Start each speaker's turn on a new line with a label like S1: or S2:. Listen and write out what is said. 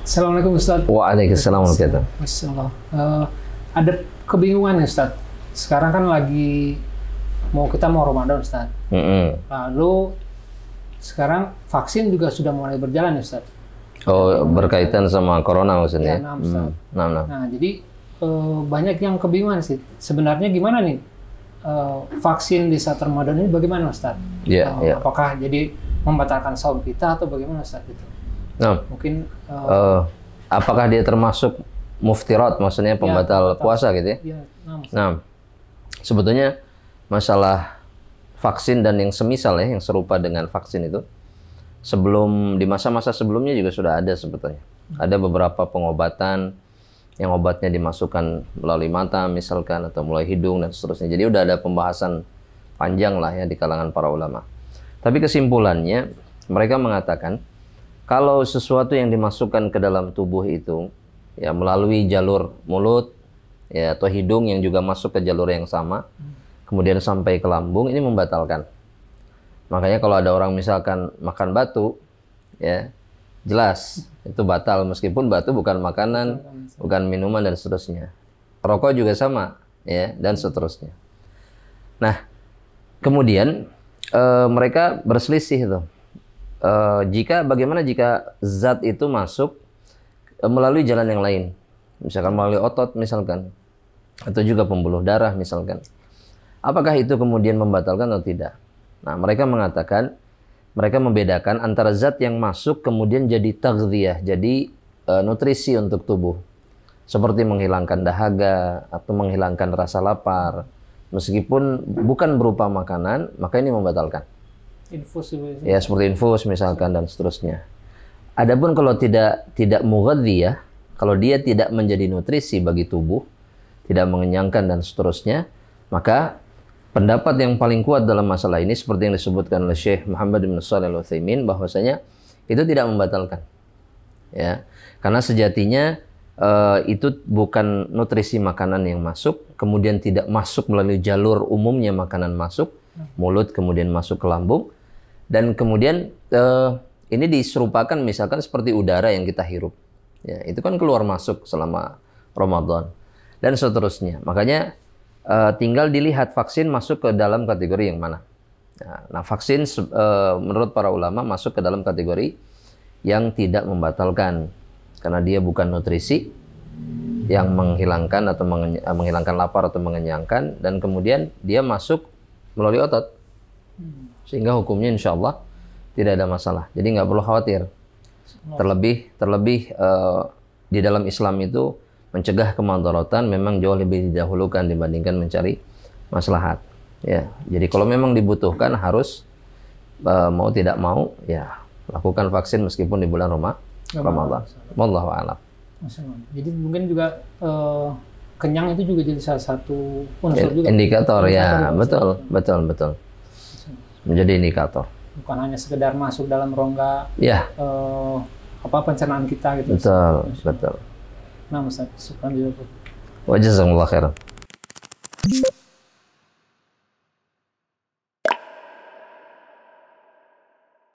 S1: Assalamualaikum Ustaz. Waalaikumsalam warahmatullahi uh,
S2: eh, Ada kebingungan ya Ustaz. Sekarang kan lagi mau kita mau Ramadan Ustaz. Mm -hmm. Lalu sekarang vaksin juga sudah mulai berjalan ya Ustaz.
S1: Oh, berkaitan sama corona maksudnya. Ya, nah, Hmm, nah.
S2: Nah, jadi uh, banyak yang kebingungan sih. Sebenarnya gimana nih uh, vaksin di saat Ramadan ini bagaimana Ustaz? Yeah, uh, yeah. Apakah jadi membatalkan saum kita atau bagaimana Ustaz gitu?
S1: Nah, mungkin uh, uh, apakah dia termasuk muftirat maksudnya iya, pembatal ya, puasa gitu ya? ya nah, nah, sebetulnya masalah vaksin dan yang semisal ya yang serupa dengan vaksin itu sebelum di masa-masa sebelumnya juga sudah ada sebetulnya. Hmm. Ada beberapa pengobatan yang obatnya dimasukkan melalui mata misalkan atau mulai hidung dan seterusnya. Jadi udah ada pembahasan panjang lah ya di kalangan para ulama. Tapi kesimpulannya mereka mengatakan kalau sesuatu yang dimasukkan ke dalam tubuh itu ya melalui jalur mulut ya atau hidung yang juga masuk ke jalur yang sama kemudian sampai ke lambung ini membatalkan makanya kalau ada orang misalkan makan batu ya jelas itu batal meskipun batu bukan makanan bukan minuman dan seterusnya rokok juga sama ya dan seterusnya nah kemudian e, mereka berselisih tuh uh, jika bagaimana jika zat itu masuk uh, melalui jalan yang lain, misalkan melalui otot misalkan, atau juga pembuluh darah misalkan. Apakah itu kemudian membatalkan atau tidak? Nah, mereka mengatakan mereka membedakan antara zat yang masuk kemudian jadi tagdiyah, jadi uh, nutrisi untuk tubuh. Seperti menghilangkan dahaga atau menghilangkan rasa lapar. Meskipun bukan berupa makanan, maka ini membatalkan.
S2: Infus ya
S1: seperti infus misalkan dan seterusnya. Adapun kalau tidak tidak mughadhi ya, kalau dia tidak menjadi nutrisi bagi tubuh, tidak mengenyangkan dan seterusnya, maka pendapat yang paling kuat dalam masalah ini seperti yang disebutkan oleh Syekh Muhammad bin Shalih Al Utsaimin bahwasanya itu tidak membatalkan. Ya. Karena sejatinya uh, itu bukan nutrisi makanan yang masuk, kemudian tidak masuk melalui jalur umumnya makanan masuk, mulut kemudian masuk ke lambung, dan kemudian eh, ini diserupakan misalkan seperti udara yang kita hirup. Ya, itu kan keluar masuk selama Ramadan dan seterusnya. Makanya eh, tinggal dilihat vaksin masuk ke dalam kategori yang mana. Ya, nah, vaksin eh, menurut para ulama masuk ke dalam kategori yang tidak membatalkan karena dia bukan nutrisi yang menghilangkan atau eh, menghilangkan lapar atau mengenyangkan dan kemudian dia masuk melalui otot. Hmm sehingga hukumnya insya Allah tidak ada masalah. Jadi nggak perlu khawatir. Terlebih terlebih uh, di dalam Islam itu mencegah kemadaratan memang jauh lebih didahulukan dibandingkan mencari maslahat. Ya, jadi kalau memang dibutuhkan harus uh, mau tidak mau ya lakukan vaksin meskipun di bulan Ramadhan, Ramadan. Wallahu a'lam.
S2: Jadi mungkin juga uh, kenyang itu juga jadi salah satu unsur juga. Indikator, ya, indikator, ya. betul,
S1: betul, betul menjadi indikator.
S2: Bukan hanya sekedar masuk dalam rongga ya. eh, apa pencernaan kita gitu.
S1: Betul, Ustaz. betul.
S2: Nah, Ustaz, syukran juga.
S1: Wajazakumullah khairan.